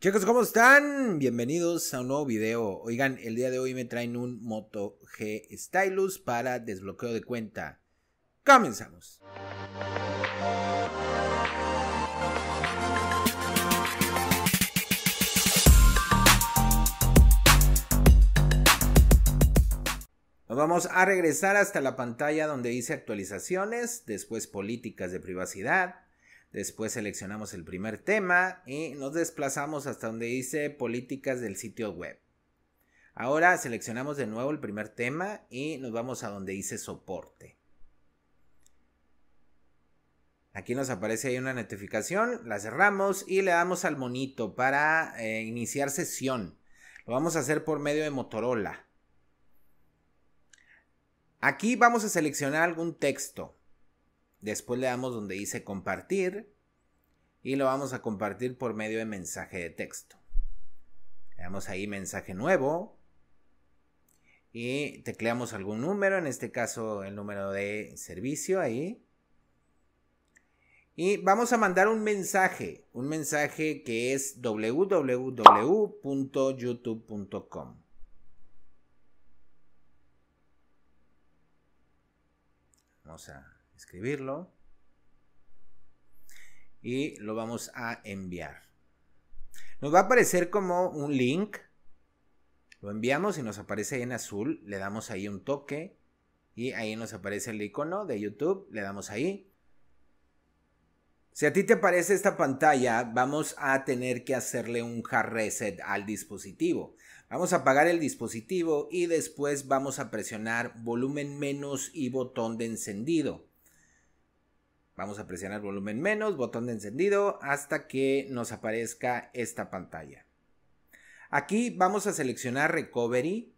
Chicos, ¿cómo están? Bienvenidos a un nuevo video. Oigan, el día de hoy me traen un Moto G Stylus para desbloqueo de cuenta. ¡Comenzamos! Nos vamos a regresar hasta la pantalla donde dice actualizaciones, después políticas de privacidad, Después seleccionamos el primer tema y nos desplazamos hasta donde dice políticas del sitio web. Ahora seleccionamos de nuevo el primer tema y nos vamos a donde dice soporte. Aquí nos aparece ahí una notificación, la cerramos y le damos al monito para eh, iniciar sesión. Lo vamos a hacer por medio de Motorola. Aquí vamos a seleccionar algún texto. Después le damos donde dice compartir y lo vamos a compartir por medio de mensaje de texto. Le damos ahí mensaje nuevo y tecleamos algún número, en este caso el número de servicio ahí. Y vamos a mandar un mensaje, un mensaje que es www.youtube.com. Vamos a escribirlo y lo vamos a enviar. Nos va a aparecer como un link. Lo enviamos y nos aparece ahí en azul. Le damos ahí un toque y ahí nos aparece el icono de YouTube. Le damos ahí. Si a ti te aparece esta pantalla, vamos a tener que hacerle un hard reset al dispositivo. Vamos a apagar el dispositivo y después vamos a presionar volumen menos y botón de encendido. Vamos a presionar volumen menos, botón de encendido, hasta que nos aparezca esta pantalla. Aquí vamos a seleccionar Recovery.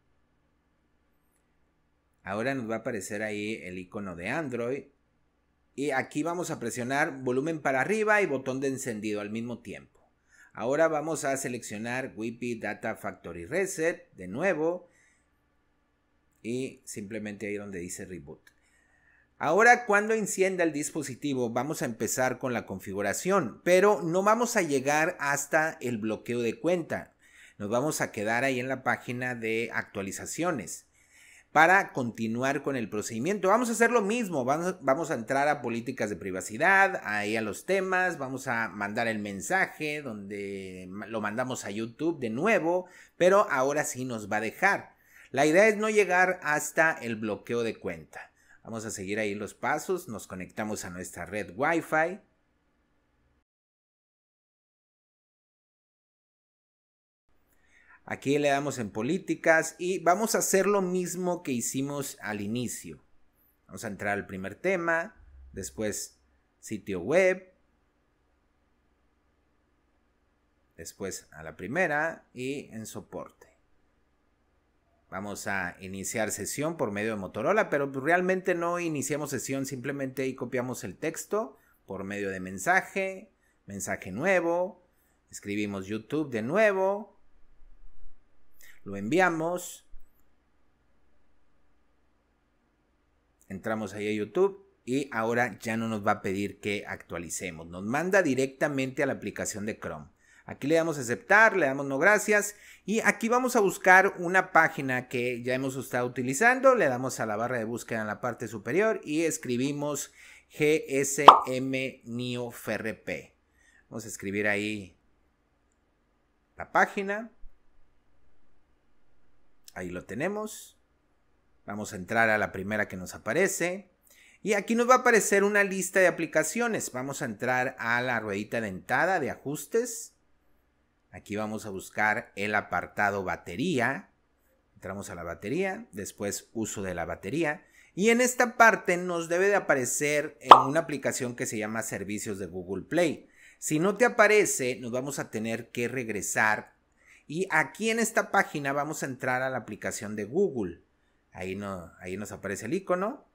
Ahora nos va a aparecer ahí el icono de Android. Y aquí vamos a presionar volumen para arriba y botón de encendido al mismo tiempo. Ahora vamos a seleccionar Wipi Data Factory Reset de nuevo. Y simplemente ahí donde dice Reboot. Ahora cuando encienda el dispositivo vamos a empezar con la configuración, pero no vamos a llegar hasta el bloqueo de cuenta. Nos vamos a quedar ahí en la página de actualizaciones para continuar con el procedimiento. Vamos a hacer lo mismo, vamos, a entrar a políticas de privacidad, ahí a los temas, vamos a mandar el mensaje donde lo mandamos a YouTube de nuevo, pero ahora sí nos va a dejar. La idea es no llegar hasta el bloqueo de cuenta. Vamos a seguir ahí los pasos, nos conectamos a nuestra red Wi-Fi. Aquí le damos en políticas y vamos a hacer lo mismo que hicimos al inicio. Vamos a entrar al primer tema, después sitio web, después a la primera y en soporte. Vamos a iniciar sesión por medio de Motorola, pero realmente no iniciamos sesión, simplemente ahí copiamos el texto por medio de mensaje, mensaje nuevo, escribimos YouTube de nuevo, lo enviamos, entramos ahí a YouTube y ahora ya no nos va a pedir que actualicemos, nos manda directamente a la aplicación de Chrome. Aquí le damos aceptar, le damos no gracias y aquí vamos a buscar una página que ya hemos estado utilizando. Le damos a la barra de búsqueda en la parte superior y escribimos GSM NeoFRP. Vamos a escribir ahí la página. Ahí lo tenemos. Vamos a entrar a la primera que nos aparece. Y aquí nos va a aparecer una lista de aplicaciones. Vamos a entrar a la ruedita dentada de ajustes. Aquí vamos a buscar el apartado batería. Entramos a la batería, después uso de la batería. Y en esta parte nos debe de aparecer en una aplicación que se llama Servicios de Google Play. Si no te aparece, nos vamos a tener que regresar. Y aquí en esta página vamos a entrar a la aplicación de Google. Ahí, ahí nos aparece el icono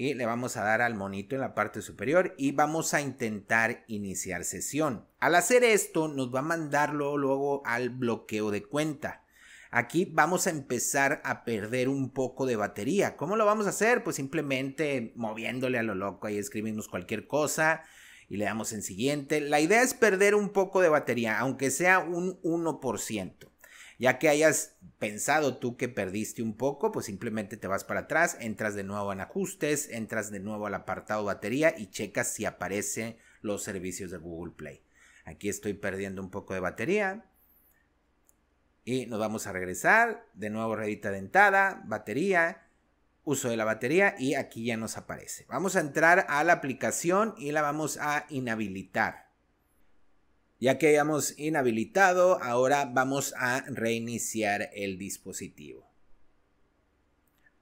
y le vamos a dar al monito en la parte superior y vamos a intentar iniciar sesión. Al hacer esto nos va a mandarlo luego al bloqueo de cuenta. Aquí vamos a empezar a perder un poco de batería. ¿Cómo lo vamos a hacer? Pues simplemente moviéndole a lo loco. Ahí escribimos cualquier cosa y le damos en siguiente. La idea es perder un poco de batería, aunque sea un 1%. Ya que hayas pensado tú que perdiste un poco, pues simplemente te vas para atrás, entras de nuevo en ajustes, entras de nuevo al apartado batería y checas si aparecen los servicios de Google Play. Aquí estoy perdiendo un poco de batería. Y nos vamos a regresar. De nuevo redita dentada, batería, uso de la batería y aquí ya nos aparece. Vamos a entrar a la aplicación y la vamos a inhabilitar. Ya que hayamos inhabilitado, ahora vamos a reiniciar el dispositivo.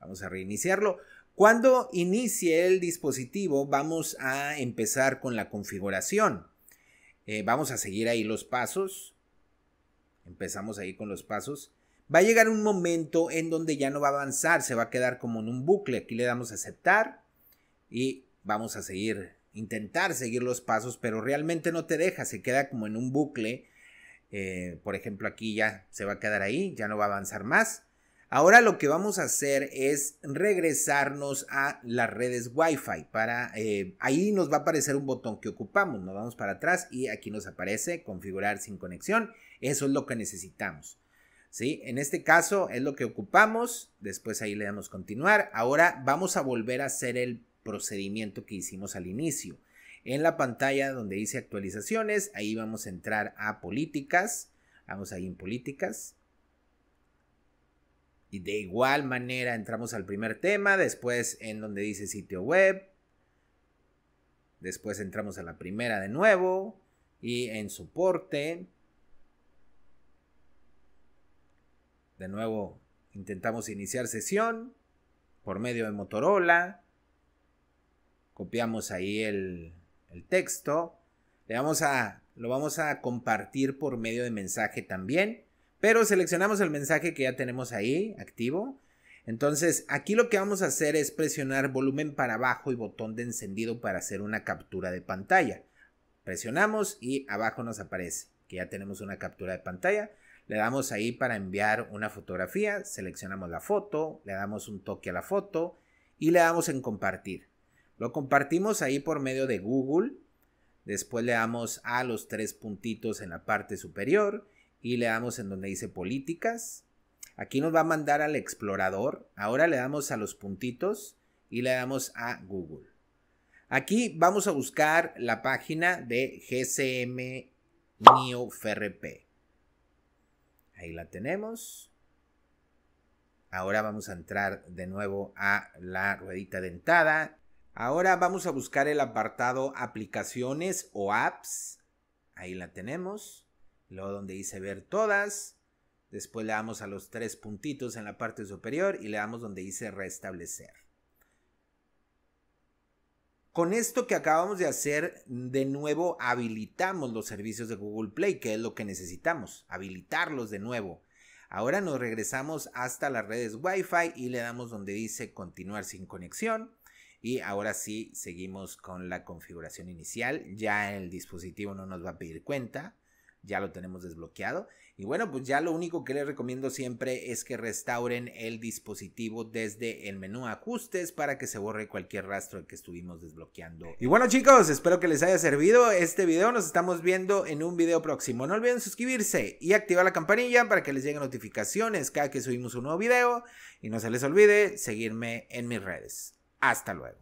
Vamos a reiniciarlo. Cuando inicie el dispositivo, vamos a empezar con la configuración. Eh, vamos a seguir ahí los pasos. Empezamos ahí con los pasos. Va a llegar un momento en donde ya no va a avanzar, se va a quedar como en un bucle. Aquí le damos a aceptar y vamos a seguir intentar seguir los pasos, pero realmente no te deja, se queda como en un bucle. Eh, por ejemplo, aquí ya se va a quedar ahí, ya no va a avanzar más. Ahora lo que vamos a hacer es regresarnos a las redes Wi-Fi. Para, eh, ahí nos va a aparecer un botón que ocupamos. Nos vamos para atrás y aquí nos aparece configurar sin conexión. Eso es lo que necesitamos. ¿sí? En este caso es lo que ocupamos. Después ahí le damos continuar. Ahora vamos a volver a hacer el procedimiento que hicimos al inicio. En la pantalla donde dice actualizaciones, ahí vamos a entrar a políticas. Vamos ahí en políticas. Y de igual manera entramos al primer tema, después en donde dice sitio web. Después entramos a la primera de nuevo y en soporte. De nuevo intentamos iniciar sesión por medio de Motorola copiamos ahí el, texto, le vamos a, lo vamos a compartir por medio de mensaje también, pero seleccionamos el mensaje que ya tenemos ahí activo. Entonces, aquí lo que vamos a hacer es presionar volumen para abajo y botón de encendido para hacer una captura de pantalla. Presionamos y abajo nos aparece que ya tenemos una captura de pantalla. Le damos ahí para enviar una fotografía, seleccionamos la foto, le damos un toque a la foto y le damos en compartir. Lo compartimos ahí por medio de Google. Después le damos a los tres puntitos en la parte superior y le damos en donde dice políticas. Aquí nos va a mandar al explorador. Ahora le damos a los puntitos y le damos a Google. Aquí vamos a buscar la página de GCM FRP. Ahí la tenemos. Ahora vamos a entrar de nuevo a la ruedita dentada Ahora vamos a buscar el apartado aplicaciones o apps. Ahí la tenemos. Luego donde dice ver todas. Después le damos a los tres puntitos en la parte superior y le damos donde dice restablecer. Con esto que acabamos de hacer, de nuevo habilitamos los servicios de Google Play, que es lo que necesitamos, habilitarlos de nuevo. Ahora nos regresamos hasta las redes Wi-Fi y le damos donde dice continuar sin conexión. Y ahora sí, seguimos con la configuración inicial. Ya el dispositivo no nos va a pedir cuenta. Ya lo tenemos desbloqueado. Y bueno, pues ya lo único que les recomiendo siempre es que restauren el dispositivo desde el menú ajustes para que se borre cualquier rastro que estuvimos desbloqueando. Y bueno chicos, espero que les haya servido este video. Nos estamos viendo en un video próximo. No olviden suscribirse y activar la campanilla para que les lleguen notificaciones cada que subimos un nuevo video. Y no se les olvide seguirme en mis redes. Hasta luego.